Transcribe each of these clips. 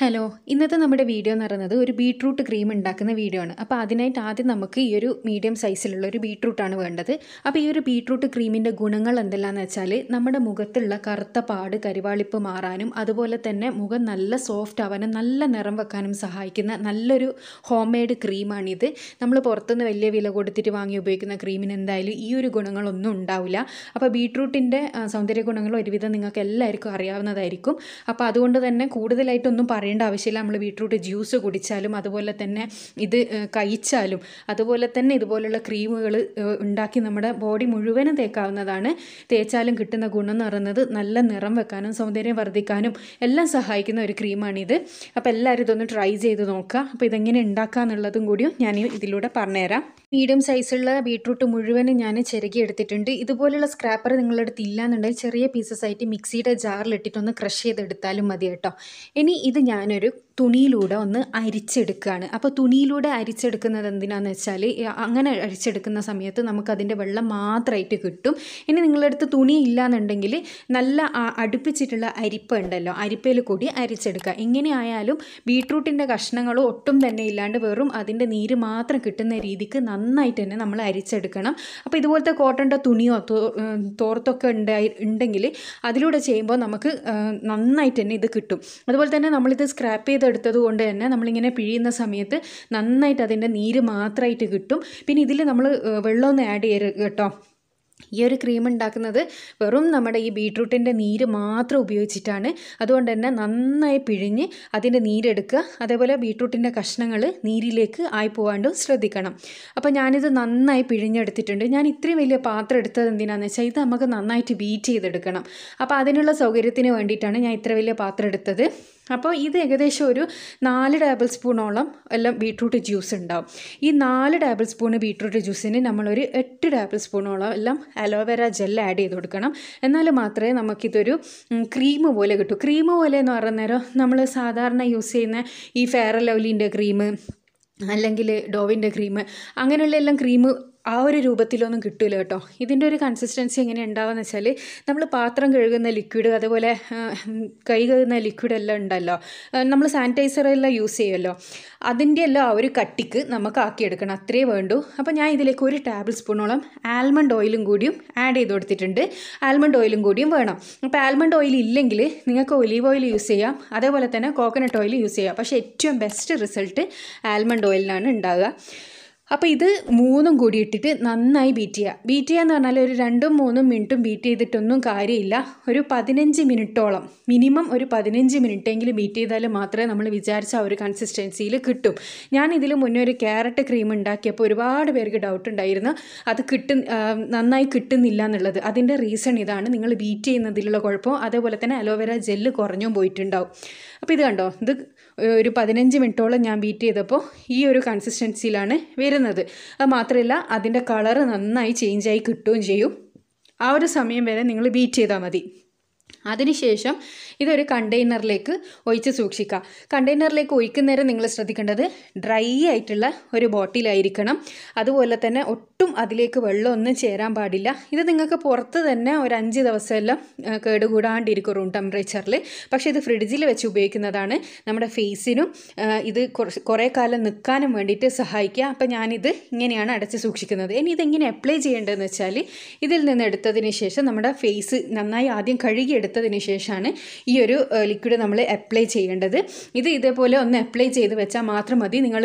hello ഇന്നത്തെ നമ്മുടെ video എന്ന് പറയുന്നത് ഒരു ബീട്രൂട്ട് ക്രീം ഉണ്ടാക്കുന്ന വീഡിയോ ആണ് അപ്പോൾ അതിനായിട്ട് ആദ്യം നമുക്ക് ഈ ഒരു മീഡിയം സൈസിലുള്ള ഒരു ബീട്രൂട്ടാണ് വേണ്ടത് അപ്പോൾ ഈ ഒരു ബീട്രൂട്ട് ക്രീമിൻ്റെ ഗുണങ്ങൾ എന്തെല്ലാന്ന് വെച്ചാൽ നമ്മുടെ മുഖത്തുള്ള കറുത്ത പാട് കരിവാളിപ്പ് മാറാനും അതുപോലെ തന്നെ മുഖം നല്ല സോഫ്റ്റ് ആവാനും നല്ല നിറം വെക്കാനും സഹായിക്കുന്ന നല്ലൊരു ഹോം മെയ്ഡ് ക്രീമാണിത് നമ്മൾ പുറത്തുനിന്ന് വലിയ വില കൊടുത്തിട്ട് വാങ്ങി ഉപയോഗിക്കുന്ന ക്രീമിന് എന്തായാലും ഈ ഒരു ഗുണങ്ങളൊന്നും ഉണ്ടാവില്ല അപ്പോൾ ബീട്രൂട്ടിൻ്റെ സൗന്ദര്യ ഗുണങ്ങൾ ഒരുവിധം നിങ്ങൾക്ക് എല്ലാവർക്കും അറിയാവുന്നതായിരിക്കും അപ്പോൾ അതുകൊണ്ട് തന്നെ കൂടുതലായിട്ടൊന്നും പറയേണ്ട ആവശ്യമില്ല നമ്മൾ ബീട്രൂട്ട് ജ്യൂസ് കുടിച്ചാലും അതുപോലെ തന്നെ ഇത് കഴിച്ചാലും അതുപോലെ തന്നെ ഇതുപോലുള്ള ക്രീമുകൾ ഉണ്ടാക്കി നമ്മുടെ ബോഡി മുഴുവനും തേക്കാവുന്നതാണ് തേച്ചാലും കിട്ടുന്ന ഗുണം എന്ന് പറയുന്നത് നല്ല നിറം വെക്കാനും സൗന്ദര്യം വർദ്ധിക്കാനും എല്ലാം സഹായിക്കുന്ന ഒരു ക്രീമാണിത് അപ്പോൾ എല്ലാവരും ഇതൊന്ന് ട്രൈ ചെയ്ത് നോക്കുക അപ്പോൾ ഇതെങ്ങനെ ഉണ്ടാക്കുക എന്നുള്ളതും കൂടിയും ഞാൻ ഇതിലൂടെ പറഞ്ഞുതരാം മീഡിയം സൈസുള്ള ബീട്രൂട്ട് മുഴുവനും ഞാൻ ചിരകി എടുത്തിട്ടുണ്ട് ഇതുപോലുള്ള സ്ക്രാപ്പർ നിങ്ങളുടെ അടുത്ത് ഇല്ലാന്നുണ്ടെങ്കിൽ ചെറിയ പീസസ് ആയിട്ട് മിക്സിയുടെ ജാറിലിട്ടിട്ടൊന്ന് ക്രഷ് ചെയ്തെടുത്താലും മതി കേട്ടോ ഇനി ഇത് ഞാനൊരു തുണിയിലൂടെ ഒന്ന് അരിച്ചെടുക്കുകയാണ് അപ്പോൾ തുണിയിലൂടെ അരിച്ചെടുക്കുന്നത് എന്തിനാന്ന് വെച്ചാൽ അങ്ങനെ അരിച്ചെടുക്കുന്ന സമയത്ത് നമുക്കതിൻ്റെ വെള്ളം മാത്രമായിട്ട് കിട്ടും ഇനി നിങ്ങളുടെ അടുത്ത് തുണി ഇല്ലാന്നുണ്ടെങ്കിൽ നല്ല അടുപ്പിച്ചിട്ടുള്ള അരിപ്പ ഉണ്ടല്ലോ അരിപ്പയിൽ കൂടി അരിച്ചെടുക്കുക എങ്ങനെയായാലും ബീട്രൂട്ടിൻ്റെ കഷ്ണങ്ങളോ ഒട്ടും തന്നെ ഇല്ലാണ്ട് വെറും അതിൻ്റെ നീര് മാത്രം കിട്ടുന്ന രീതിക്ക് നന്നായിട്ട് തന്നെ നമ്മൾ അരിച്ചെടുക്കണം അപ്പോൾ ഇതുപോലത്തെ കോട്ടൻ്റെ തുണിയോ തോർത്തൊക്കെ ഉണ്ടായി ഉണ്ടെങ്കിൽ അതിലൂടെ ചെയ്യുമ്പോൾ നമുക്ക് നന്നായിട്ട് തന്നെ ഇത് കിട്ടും അതുപോലെ തന്നെ നമ്മളിത് സ്ക്രാപ്പ് ചെയ്ത് എടുത്തത് കൊണ്ട് തന്നെ നമ്മളിങ്ങനെ പിഴിയുന്ന സമയത്ത് നന്നായിട്ട് അതിൻ്റെ നീര് മാത്രമായിട്ട് കിട്ടും പിന്നെ ഇതിൽ നമ്മൾ വെള്ളമൊന്ന് ആഡ് ചെയ്യരുത് കേട്ടോ ഈ ഒരു ക്രീം ഉണ്ടാക്കുന്നത് വെറും നമ്മുടെ ഈ ബീട്രൂട്ടിൻ്റെ നീര് മാത്രം ഉപയോഗിച്ചിട്ടാണ് അതുകൊണ്ട് തന്നെ നന്നായി പിഴിഞ്ഞ് അതിൻ്റെ നീരെടുക്കുക അതേപോലെ ബീട്രൂട്ടിൻ്റെ കഷ്ണങ്ങൾ നീരിലേക്ക് ആയി പോകാണ്ടും ശ്രദ്ധിക്കണം അപ്പോൾ ഞാനിത് നന്നായി പിഴിഞ്ഞെടുത്തിട്ടുണ്ട് ഞാൻ ഇത്രയും വലിയ പാത്രം എടുത്തത് എന്തിനാണെന്ന് വെച്ചാൽ ഇത് നമുക്ക് നന്നായിട്ട് ബീറ്റ് ചെയ്തെടുക്കണം അപ്പോൾ അതിനുള്ള സൗകര്യത്തിന് വേണ്ടിയിട്ടാണ് ഞാൻ ഇത്ര വലിയ പാത്രം എടുത്തത് അപ്പോൾ ഇത് ഏകദേശം ഒരു നാല് ടേബിൾ സ്പൂണോളം എല്ലാം ബീട്രൂട്ട് ജ്യൂസ് ഉണ്ടാവും ഈ നാല് ടേബിൾ സ്പൂൺ ബീട്രൂട്ട് ജ്യൂസിന് നമ്മളൊരു എട്ട് ടേബിൾ സ്പൂണോളം എല്ലാം അലോവേര ജെൽ ആഡ് ചെയ്ത് കൊടുക്കണം എന്നാൽ മാത്രമേ നമുക്കിതൊരു ക്രീം പോലെ കിട്ടൂ ക്രീം പോലെ എന്ന് നേരം നമ്മൾ സാധാരണ യൂസ് ചെയ്യുന്ന ഈ ഫെയർ ലവ്ലിൻ്റെ ക്രീം അല്ലെങ്കിൽ ഡോവിൻ്റെ ക്രീം അങ്ങനെയുള്ള എല്ലാം ക്രീം ആ ഒരു രൂപത്തിലൊന്നും കിട്ടില്ല കേട്ടോ ഇതിൻ്റെ ഒരു കൺസിസ്റ്റൻസി എങ്ങനെ ഉണ്ടാവുക വെച്ചാൽ നമ്മൾ പാത്രം കഴുകുന്ന ലിക്വിഡ് അതുപോലെ കൈ കഴുകുന്ന ലിക്വിഡ് എല്ലാം ഉണ്ടല്ലോ നമ്മൾ സാനിറ്റൈസർ എല്ലാം യൂസ് ചെയ്യുമല്ലോ അതിൻ്റെ എല്ലാം ആ ഒരു കട്ടിക്ക് നമുക്ക് ആക്കിയെടുക്കണം അത്രേ വേണ്ടൂ അപ്പോൾ ഞാൻ ഇതിലേക്ക് ഒരു ടേബിൾ സ്പൂണോളം ആൽമണ്ട് ഓയിലും കൂടിയും ആഡ് ചെയ്ത് കൊടുത്തിട്ടുണ്ട് ആൽമണ്ട് ഓയിലും കൂടിയും വേണം അപ്പോൾ ആൽമണ്ട് ഓയിൽ ഇല്ലെങ്കിൽ നിങ്ങൾക്ക് ഒലീവ് ഓയിൽ യൂസ് ചെയ്യാം അതേപോലെ തന്നെ കോക്കനട്ട് ഓയിൽ യൂസ് ചെയ്യാം പക്ഷേ ഏറ്റവും ബെസ്റ്റ് റിസൾട്ട് ആൽമണ്ട് ഓയിലിനാണ് ഉണ്ടാകുക അപ്പോൾ ഇത് മൂന്നും കൂടി ഇട്ടിട്ട് നന്നായി ബീറ്റ് ചെയ്യുക ബീറ്റ് ചെയ്യുക എന്ന് പറഞ്ഞാൽ ഒരു രണ്ടും മൂന്നും മിനിറ്റും ബീറ്റ് ചെയ്തിട്ടൊന്നും കാര്യമില്ല ഒരു പതിനഞ്ച് മിനിറ്റോളം മിനിമം ഒരു പതിനഞ്ച് മിനിറ്റെങ്കിലും ബീറ്റ് ചെയ്താൽ മാത്രമേ നമ്മൾ വിചാരിച്ച ആ ഒരു കൺസിസ്റ്റൻസിയിൽ കിട്ടും ഞാൻ ഇതിൽ മുന്നേ ഒരു ക്യാരറ്റ് ക്രീം ഉണ്ടാക്കിയപ്പോൾ ഒരുപാട് പേർക്ക് ഡൗട്ട് ഉണ്ടായിരുന്നു അത് കിട്ടും നന്നായി കിട്ടുന്നില്ല എന്നുള്ളത് അതിൻ്റെ റീസൺ ഇതാണ് നിങ്ങൾ ബീറ്റ് ചെയ്യുന്നതിലുള്ള കുഴപ്പം അതേപോലെ തന്നെ അലോവേര ജെല്ല് കുറഞ്ഞും പോയിട്ടുണ്ടാവും അപ്പോൾ ഇത് കണ്ടോ ഇത് ഒരു പതിനഞ്ച് മിനിറ്റോളം ഞാൻ ബീറ്റ് ചെയ്തപ്പോൾ ഈ ഒരു കൺസിസ്റ്റൻസിയിലാണ് വരുന്നത് കിട്ടുന്നത് അത് മാത്രമല്ല അതിൻ്റെ കളറ് നന്നായി ചേഞ്ചായി കിട്ടുകയും ചെയ്യും ആ ഒരു സമയം വരെ നിങ്ങൾ ബീറ്റ് ചെയ്താൽ മതി അതിനുശേഷം ഇതൊരു കണ്ടെയ്നറിലേക്ക് ഒഴിച്ച് സൂക്ഷിക്കുക കണ്ടെയ്നറിലേക്ക് ഒഴിക്കുന്നേരം നിങ്ങൾ ശ്രദ്ധിക്കേണ്ടത് ഡ്രൈ ആയിട്ടുള്ള ഒരു ബോട്ടിലായിരിക്കണം അതുപോലെ തന്നെ ഒട്ടും അതിലേക്ക് വെള്ളമൊന്നും ചേരാൻ പാടില്ല ഇത് നിങ്ങൾക്ക് പുറത്ത് തന്നെ ഒരു അഞ്ച് ദിവസമെല്ലാം കേടുകൂടാണ്ടിരിക്കും റൂം ടെമ്പറേച്ചറിൽ പക്ഷേ ഇത് ഫ്രിഡ്ജിൽ വെച്ച് ഉപയോഗിക്കുന്നതാണ് നമ്മുടെ ഫേസിനും ഇത് കുറേ കാലം നിൽക്കാനും വേണ്ടിയിട്ട് സഹായിക്കുക അപ്പോൾ ഞാനിത് ഇങ്ങനെയാണ് അടച്ച് സൂക്ഷിക്കുന്നത് ഇനി ഇതെങ്ങനെ അപ്ലൈ ചെയ്യേണ്ടതെന്ന് വെച്ചാൽ ഇതിൽ നിന്ന് എടുത്തതിന് ശേഷം നമ്മുടെ ഫേസ് നന്നായി ആദ്യം കഴുകിയെടുത്ത് എടുത്തതിന് ശേഷമാണ് ഈ ഒരു ലിക്വിഡ് നമ്മൾ അപ്ലൈ ചെയ്യേണ്ടത് ഇത് ഇതേപോലെ ഒന്ന് അപ്ലൈ ചെയ്ത് വെച്ചാൽ മാത്രം മതി നിങ്ങൾ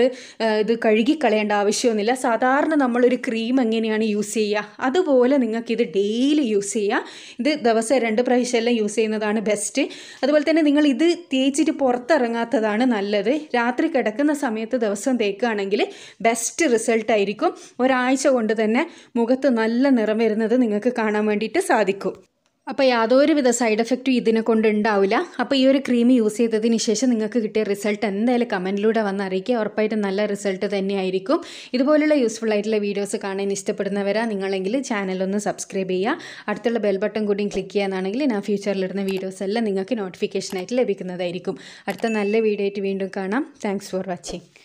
ഇത് കഴുകി കളയേണ്ട ആവശ്യമൊന്നുമില്ല സാധാരണ നമ്മളൊരു ക്രീം എങ്ങനെയാണ് യൂസ് ചെയ്യുക അതുപോലെ നിങ്ങൾക്കിത് ഡെയിലി യൂസ് ചെയ്യുക ഇത് ദിവസം രണ്ട് പ്രാവശ്യമെല്ലാം യൂസ് ചെയ്യുന്നതാണ് ബെസ്റ്റ് അതുപോലെ തന്നെ നിങ്ങൾ ഇത് തേച്ചിട്ട് പുറത്തിറങ്ങാത്തതാണ് നല്ലത് രാത്രി കിടക്കുന്ന സമയത്ത് ദിവസം തേക്കുകയാണെങ്കിൽ ബെസ്റ്റ് റിസൾട്ട് ആയിരിക്കും ഒരാഴ്ച കൊണ്ട് തന്നെ മുഖത്ത് നല്ല നിറം വരുന്നത് നിങ്ങൾക്ക് കാണാൻ വേണ്ടിയിട്ട് സാധിക്കും അപ്പോൾ യാതൊരുവിധ സൈഡ് എഫക്റ്റും ഇതിനെ കൊണ്ട് ഉണ്ടാവില്ല അപ്പോൾ ഈ ഒരു ക്രീം യൂസ് ചെയ്തതിന് ശേഷം നിങ്ങൾക്ക് കിട്ടിയ റിസൾട്ട് എന്തായാലും കമൻറ്റിലൂടെ വന്ന് അറിയിക്കുക ഉറപ്പായിട്ടും നല്ല റിസൾട്ട് തന്നെയായിരിക്കും ഇതുപോലുള്ള യൂസ്ഫുൾ ആയിട്ടുള്ള വീഡിയോസ് കാണാൻ ഇഷ്ടപ്പെടുന്നവരാ നിങ്ങളെങ്കിൽ ചാനലൊന്ന് സബ്സ്ക്രൈബ് ചെയ്യുക അടുത്തുള്ള ബെൽ ബട്ടൺ കൂടിയും ക്ലിക്ക് ചെയ്യാനാണെങ്കിൽ ഞാൻ ഫ്യൂച്ചറിലിടുന്ന വീഡിയോസ് എല്ലാം നിങ്ങൾക്ക് നോട്ടിഫിക്കേഷനായിട്ട് ലഭിക്കുന്നതായിരിക്കും അടുത്ത നല്ല വീഡിയോ ആയിട്ട് വീണ്ടും കാണാം താങ്ക്സ് ഫോർ വാച്ചിങ്